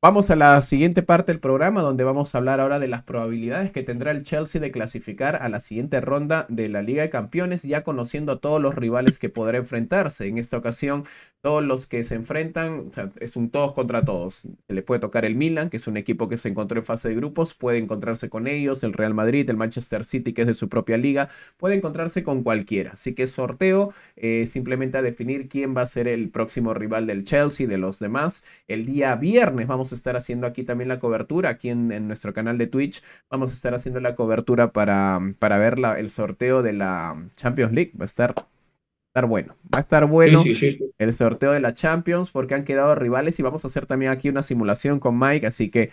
Vamos a la siguiente parte del programa donde vamos a hablar ahora de las probabilidades que tendrá el Chelsea de clasificar a la siguiente ronda de la Liga de Campeones, ya conociendo a todos los rivales que podrá enfrentarse. En esta ocasión, todos los que se enfrentan, es un todos contra todos. Se le puede tocar el Milan, que es un equipo que se encontró en fase de grupos, puede encontrarse con ellos, el Real Madrid, el Manchester City, que es de su propia liga, puede encontrarse con cualquiera. Así que sorteo eh, simplemente a definir quién va a ser el próximo rival del Chelsea, de los demás. El día viernes vamos estar haciendo aquí también la cobertura, aquí en, nuestro canal de Twitch, vamos a estar haciendo la cobertura para, para ver el sorteo de la Champions League, va a estar estar bueno. Va a estar bueno el sorteo de la Champions porque han quedado rivales y vamos a hacer también aquí una simulación con Mike. Así que,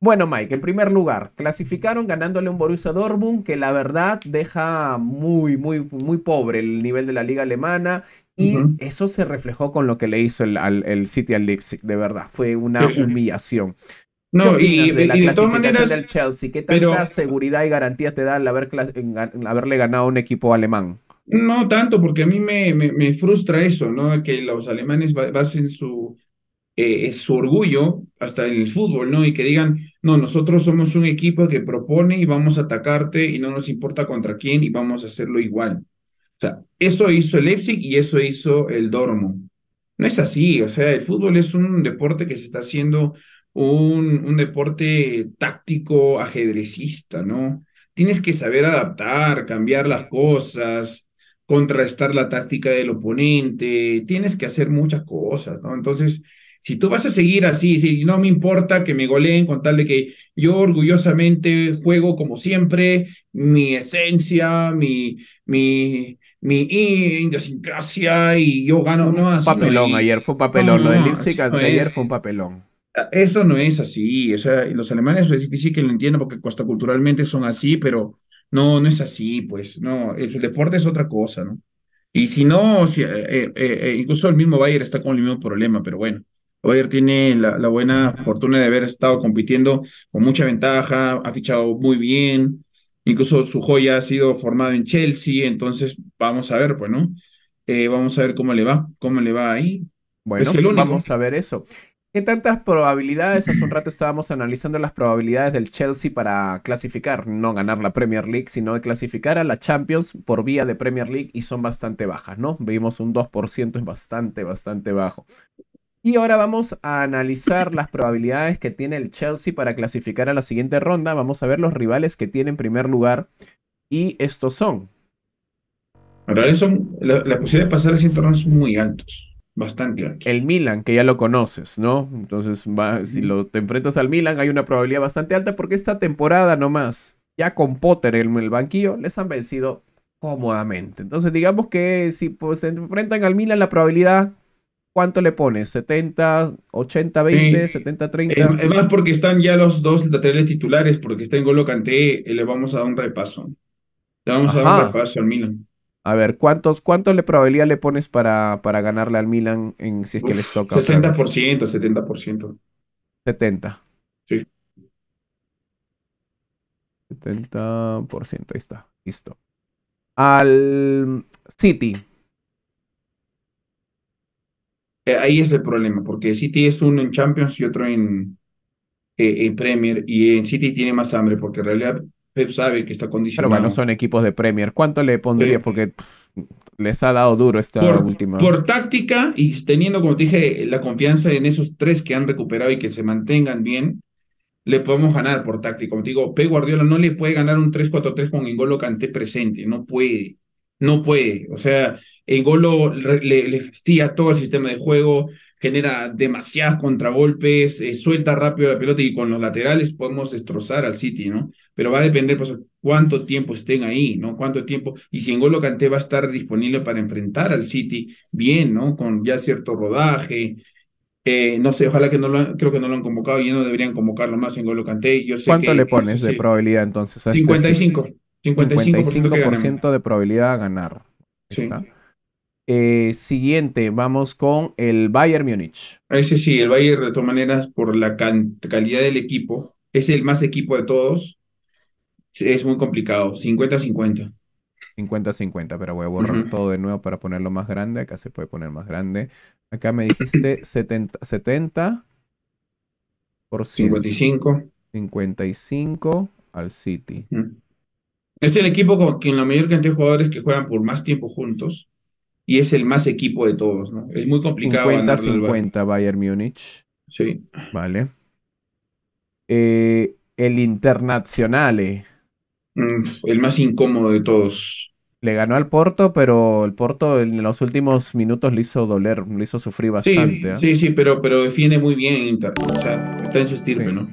bueno, Mike, en primer lugar, clasificaron ganándole un Borussia Dortmund que la verdad deja muy, muy, muy pobre el nivel de la liga alemana y eso se reflejó con lo que le hizo el, City al Leipzig, de verdad. Fue una humillación. No, y de, la todas maneras. Del Chelsea? ¿Qué tanta seguridad y garantía te da al haber, haberle ganado a un equipo alemán? No tanto, porque a mí me, me, frustra eso, ¿no? Que los alemanes basen su, eh, su orgullo hasta en el fútbol, ¿no? Y que digan, no, nosotros somos un equipo que propone y vamos a atacarte y no nos importa contra quién y vamos a hacerlo igual. O sea, eso hizo el Leipzig y eso hizo el Dormo. No es así, o sea, el fútbol es un deporte que se está haciendo un, un deporte táctico ajedrecista, ¿no? Tienes que saber adaptar, cambiar las cosas, contrastar la táctica del oponente, tienes que hacer muchas cosas, ¿no? Entonces, si tú vas a seguir así, si no me importa que me goleen con tal de que yo orgullosamente juego como siempre, mi esencia, mi, mi, mi idiosincrasia y yo gano. No, papelón, ayer fue un papelón. ayer fue un papelón. Ah, eso no es así. O sea, los alemanes es difícil que lo entiendan porque cuesta culturalmente son así, pero no, no es así, pues. No, el, deporte es otra cosa, ¿no? Y si no, si, eh, eh, eh, incluso el mismo Bayern está con el mismo problema, pero bueno. Bayer tiene la, la buena fortuna de haber estado compitiendo con mucha ventaja, ha fichado muy bien, Incluso su joya ha sido formado en Chelsea, entonces vamos a ver, pues, ¿no? Eh, vamos a ver cómo le va, cómo le va ahí. Bueno, vamos a ver eso. ¿Qué tantas probabilidades? Hace un rato estábamos analizando las probabilidades del Chelsea para clasificar, no ganar la Premier League, sino de clasificar a la Champions por vía de Premier League y son bastante bajas, ¿no? Vimos un 2%, es bastante, bastante bajo. Y ahora vamos a analizar las probabilidades que tiene el Chelsea para clasificar a la siguiente ronda. Vamos a ver los rivales que tiene en primer lugar. Y estos son. En realidad son. La, posibilidad de pasar a muy altos. Bastante altos. El Milan, que ya lo conoces, ¿no? Entonces, si lo, te enfrentas al Milan, hay una probabilidad bastante alta porque esta temporada nomás, ya con Potter en el banquillo, les han vencido cómodamente. Entonces, digamos que si pues, se enfrentan al Milan, la probabilidad ¿Cuánto le pones? ¿70, 80, 20, 70, 30? Además, porque están ya los dos laterales titulares, porque está en Golo eh, le vamos a dar un repaso. Le vamos a dar un repaso al Milan. A ver, ¿cuántos, cuánto le probabilidad le pones para, para ganarle al Milan en, si es que les toca? 60%, 70%. 70. Sí. 70%, ahí está, listo. Al City. Eh, ahí es el problema, porque City es uno en Champions y otro eh, en, Premier, y en City tiene más hambre, porque en realidad Pep sabe que está condicionado. Pero bueno, son equipos de Premier. ¿Cuánto le pondría? porque les ha dado duro esta última. Por táctica y teniendo, como te dije, la confianza en esos tres que han recuperado y que se mantengan bien, le podemos ganar por táctica. Como te digo, Pep Guardiola no le puede ganar un 3-4-3 con ningún Canté presente, no puede. No puede, o sea, Golo le, le fastidia todo el sistema de juego, genera demasiados contragolpes, eh, suelta rápido la pelota y con los laterales podemos destrozar al City, ¿no? Pero va a depender pues, cuánto tiempo estén ahí, ¿no? Cuánto tiempo y si en Golo Canté va a estar disponible para enfrentar al City bien, ¿no? Con ya cierto rodaje. Eh, no sé, ojalá que no lo han, creo que no lo han convocado y ya no deberían convocarlo más en Golo Canté. Yo ¿Cuánto le pones de probabilidad entonces? A 55, 55. 55%, de probabilidad a ganar. Sí. Eh, siguiente, vamos con el Bayern Múnich. Ese sí, el Bayern de todas maneras por la calidad del equipo, es el más equipo de todos. Es muy complicado, 50-50. 50-50, pero voy a borrar todo de nuevo para ponerlo más grande. Acá se puede poner más grande. Acá me dijiste 70, 70 por 55. 55 al City. Es el equipo con, quien la mayor cantidad de jugadores que juegan por más tiempo juntos y es el más equipo de todos, ¿no? Es muy complicado. 50-50 Bayern Múnich. Sí. Vale. Eh, el Internacional. Mm, el más incómodo de todos. Le ganó al Porto, pero el Porto en los últimos minutos le hizo doler, le hizo sufrir bastante. ¿ah? Sí, sí, pero, pero defiende muy bien Inter. O sea, está en su estirpe, ¿no?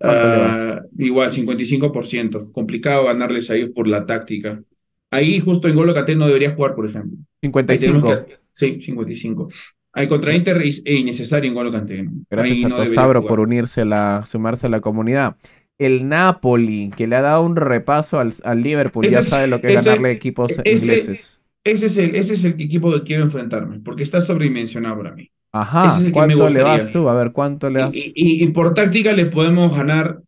Ah, igual, 55%. Complicado ganarles a ellos por la táctica. Ahí justo en Golo no debería jugar, por ejemplo. 55. sí, 55. Al contra Inter es eh, innecesario en Golo Gracias Ahí a no por unirse a la, sumarse a la comunidad. El Napoli, que le ha dado un repaso al, Liverpool, ya sabe lo que es ganarle equipos ingleses. Ese es, el, equipo que quiero enfrentarme, porque está sobredimensionado para mí. Ajá, ¿cuánto le das tú? A ver, ¿cuánto le das? y por táctica le podemos ganar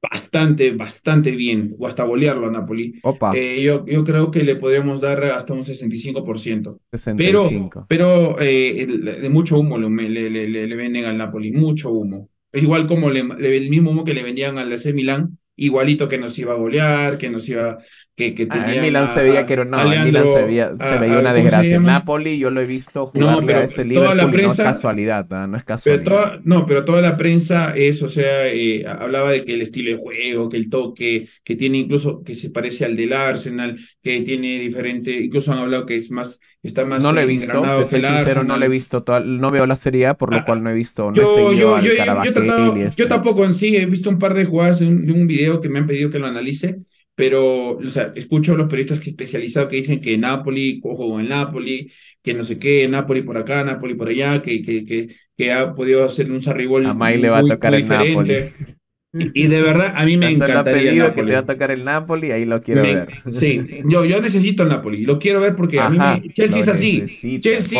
bastante, bastante bien, o hasta bolearlo a Napoli. Opa. Eh, yo, creo que le podríamos dar hasta un 65%. 65. Pero, pero eh, de mucho humo le, venden al Napoli, mucho humo. es Igual como el mismo humo que le vendían al AC Milán igualito que nos iba a golear, que nos iba, que, que Ah, Milan se veía que era, no, se veía, se veía una desgracia. Napoli, yo lo he visto jugar no, pero a ese toda la prensa, no es casualidad, ¿ah? no, es casualidad. no, pero toda la prensa es, o sea, eh, hablaba de que el estilo de juego, que el toque, que tiene incluso, que se parece al del Arsenal, que tiene diferente, incluso han hablado que es más no lo he visto, no lo he visto, no veo la serie por lo ah, cual no he visto, no yo, yo, este. yo, tampoco en sí, he visto un par de jugadas de un, video que me han pedido que lo analice, pero o sea, escucho a los periodistas que especializados que dicen que Napoli, cojo en Napoli, que no sé qué, Napoli por acá, Napoli por allá, que, que, que, ha podido hacer un sarribol a le va a tocar Napoli. Y, de verdad, a mí me encantaría. El Napoli. que te va a tocar el Napoli, ahí lo quiero ver. Sí, yo, yo necesito el Napoli, lo quiero ver porque a mí Chelsea es así. Chelsea,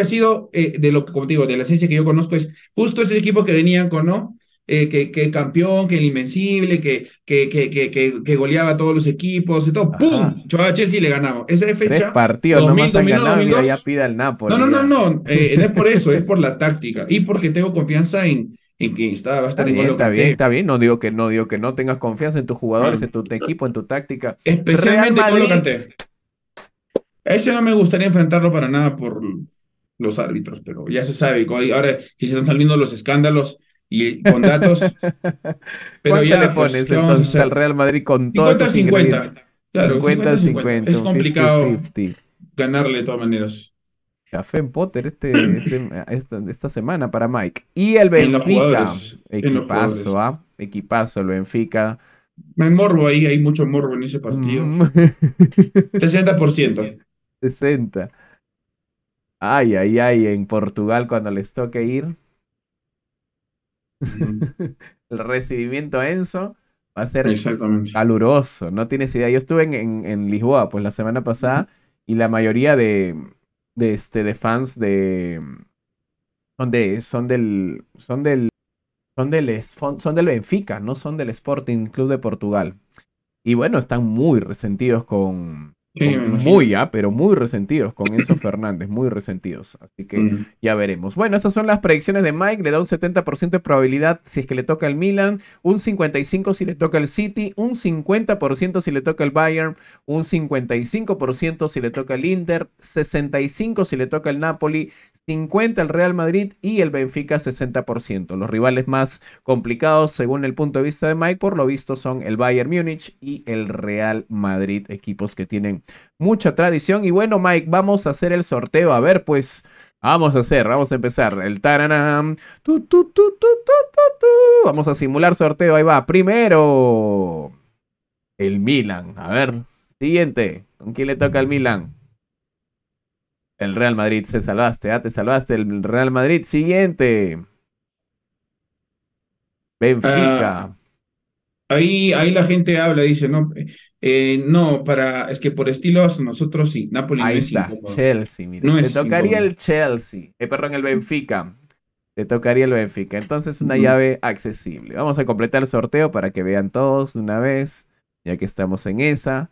ha sido, eh, de lo como te digo, de la ciencia que yo conozco, es justo ese equipo que venían con, ¿no? Eh, que, que campeón, que el invencible, que, que, que, que, que goleaba a todos los equipos y todo. ¡Pum! a Chelsea le ganamos. Esa fecha. Tres partidos, 2000, el Napoli, no, no, no, no. Eh, no es por eso, es por la táctica y porque tengo confianza en, en quien está, va a estar bien, está bien, está bien, no digo que no digo que no tengas confianza en tus jugadores, mm. en tu equipo, en tu táctica. Especialmente con ese no me gustaría enfrentarlo para nada por los árbitros, pero ya se sabe, ahora que se están saliendo los escándalos y con datos. pero ya le pues, pones entonces al Real Madrid con todo 50 50. Claro, 50, 50 Es complicado ganarle de todas maneras. Café en Potter este, este esta, semana para Mike. Y el Benfica. Equipazo, ¿ah? Equipazo, el Benfica. Hay morbo ahí, hay mucho morbo en ese partido. 60%. Mm. 60. Ay, ay, ay, en Portugal cuando les toque ir. Mm. el recibimiento Enzo va a ser caluroso, no tienes idea. Yo estuve en, en, en Lisboa, pues la semana pasada, y la mayoría de, de, este, de fans de... Son, son del... Son del... Son del, son del Benfica, no son del Sporting Club de Portugal. Y bueno, están muy resentidos con, muy, ya, ah, pero muy resentidos con eso Fernández, muy resentidos. Así que ya veremos. Bueno, esas son las predicciones de Mike. Le da un 70% de probabilidad si es que le toca el Milan, un 55% si le toca el City, un 50% si le toca el Bayern, un 55% si le toca el Inter, 65% si le toca el Napoli, 50 el Real Madrid y el Benfica 60%. Los rivales más complicados según el punto de vista de Mike por lo visto son el Bayern Múnich y el Real Madrid, equipos que tienen mucha tradición. Y bueno Mike, vamos a hacer el sorteo. A ver pues, vamos a hacer, vamos a empezar. El taranam. vamos a simular sorteo, ahí va. Primero, el Milan. A ver, siguiente. ¿Con quién le toca el Milan? El Real Madrid se salvaste, ¿ah? te salvaste el Real Madrid. Siguiente. Benfica. Ah, ahí, la gente habla, dice, no, eh, no, para, es que por estilos nosotros sí, Napoli ahí está, Chelsea, te tocaría el Chelsea, eh, perdón, el Benfica. Te tocaría el Benfica. Entonces, una llave accesible. Vamos a completar el sorteo para que vean todos de una vez, ya que estamos en esa.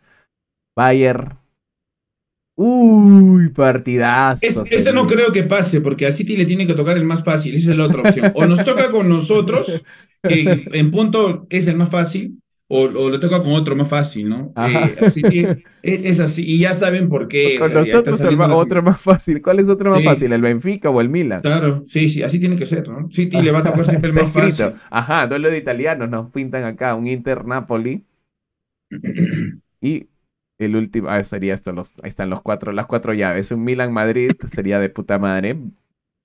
Bayer. Uy, partidazo. ese no creo que pase, porque al City le tiene que tocar el más fácil. Esa es la otra opción. O nos toca con nosotros, que en punto es el más fácil, o, lo toca con otro más fácil, ¿no? Eh, e, es, así, y ya saben por qué. Con nosotros el otro más fácil. ¿Cuál es otro más fácil? ¿El Benfica o el Milan? Claro, sí, sí, así tiene que ser, ¿no? City le va a tocar siempre el más fácil. Ajá, duelo de italianos nos pintan acá, un Inter-Napoli. y el último, ah, sería esto, ahí están los cuatro, las cuatro llaves. Un Milan-Madrid sería de puta madre,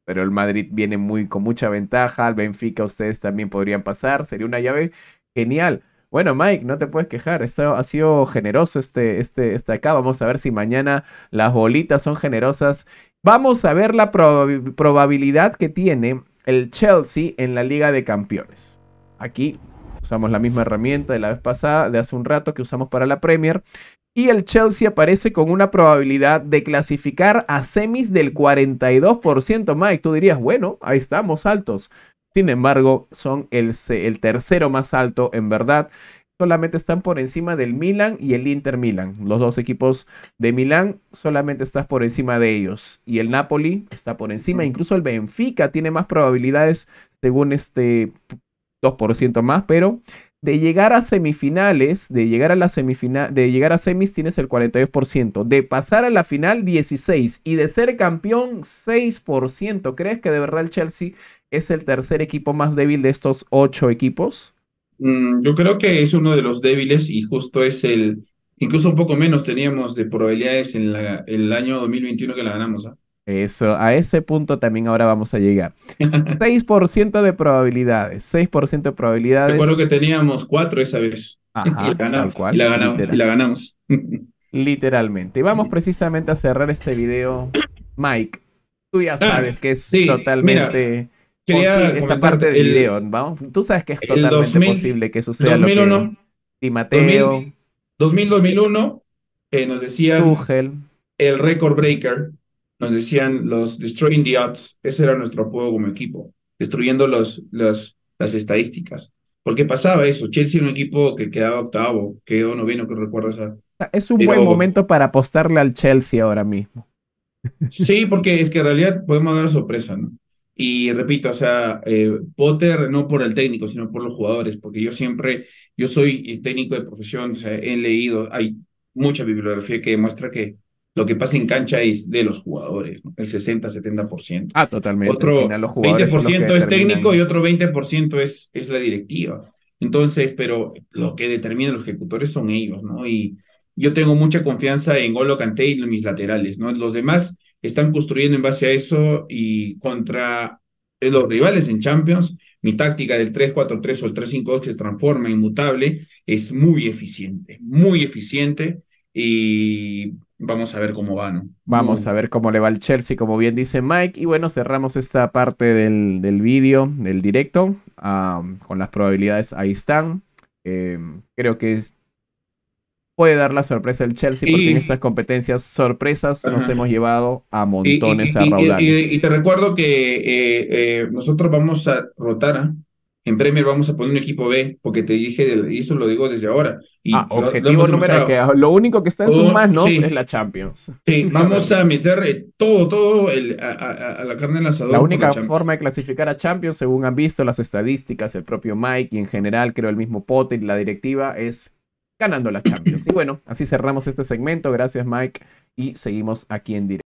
pero el Madrid viene muy con mucha ventaja, al Benfica ustedes también podrían pasar, sería una llave genial. Bueno, Mike, no te puedes quejar, esto ha sido generoso este, este, este acá. Vamos a ver si mañana las bolitas son generosas. Vamos a ver la probabilidad que tiene el Chelsea en la Liga de Campeones. Aquí usamos la misma herramienta de la vez pasada, de hace un rato que usamos para la Premier y el Chelsea aparece con una probabilidad de clasificar a semis del 42%. Mike, tú dirías, bueno, ahí estamos altos. Sin embargo, son el, el tercero más alto en verdad. Solamente están por encima del Milan y el Inter Milan. Los dos equipos de Milan solamente estás por encima de ellos. Y el Napoli está por encima. Incluso el Benfica tiene más probabilidades según este 2% más, pero de llegar a semifinales, de llegar a la semifinal, de llegar a semis tienes el 42%, de pasar a la final 16 y de ser campeón 6%. ¿Crees que de verdad el Chelsea es el tercer equipo más débil de estos ocho equipos? Mm, yo creo que es uno de los débiles y justo es el incluso un poco menos teníamos de probabilidades en, el año 2021 que la ganamos. ¿ah? Eso, a ese punto también ahora vamos a llegar. 6% de probabilidades, 6% de probabilidades. Recuerdo que teníamos 4 esa vez. Ajá, y, la ganamos, y, la ganamos, Literalmente. Y vamos precisamente a cerrar este video. Mike, tú ya ah, sabes que es totalmente esta parte del video. Vamos, tú sabes que es totalmente posible que suceda lo que y Mateo 2000, 2001 eh, nos decía el record breaker nos decían los Destroying the Odds, ese era nuestro apodo como equipo, destruyendo los, los, las estadísticas. Porque pasaba eso, Chelsea era un equipo que quedaba octavo, quedó noveno, que recuerdo ah. Es un buen momento para apostarle al Chelsea ahora mismo. Sí, porque es que en realidad podemos dar sorpresa, ¿no? Y repito, o sea, eh, Potter no por el técnico, sino por los jugadores, porque yo siempre, yo soy técnico de profesión, o sea, he leído, hay mucha bibliografía que demuestra que lo que pasa en cancha es de los jugadores, ¿no? el 60-70%. Ah, totalmente. Otro 20% es técnico y otro 20% es, es la directiva. Entonces, pero lo que determina los ejecutores son ellos, ¿no? Y yo tengo mucha confianza en Golo Kanté y en mis laterales, ¿no? Los demás están construyendo en base a eso y contra los rivales en Champions, mi táctica del 3-4-3 o el 3-5-2 que se transforma inmutable es muy eficiente, muy eficiente y vamos a ver cómo va, ¿no? Vamos a ver cómo le va al Chelsea, como bien dice Mike. Y bueno, cerramos esta parte del, del vídeo, del directo, con las probabilidades ahí están. Em, creo que puede dar la sorpresa el Chelsea, porque en estas competencias sorpresas nos hemos llevado a montones a Y, te recuerdo que eh, eh, nosotros vamos a rotar, a... ¿ah? en Premier vamos a poner un equipo B, porque te dije, y eso lo digo desde ahora. Y ah, objetivo lo, número que lo único que está en sus oh, manos es la Champions. Sí, vamos a meter eh, todo, todo a, la carne en asador. La única forma de clasificar a Champions, según han visto las estadísticas, el propio Mike y en general creo el mismo Potter y la directiva, es ganando la Champions. y bueno, así cerramos este segmento. Gracias Mike y seguimos aquí en directo.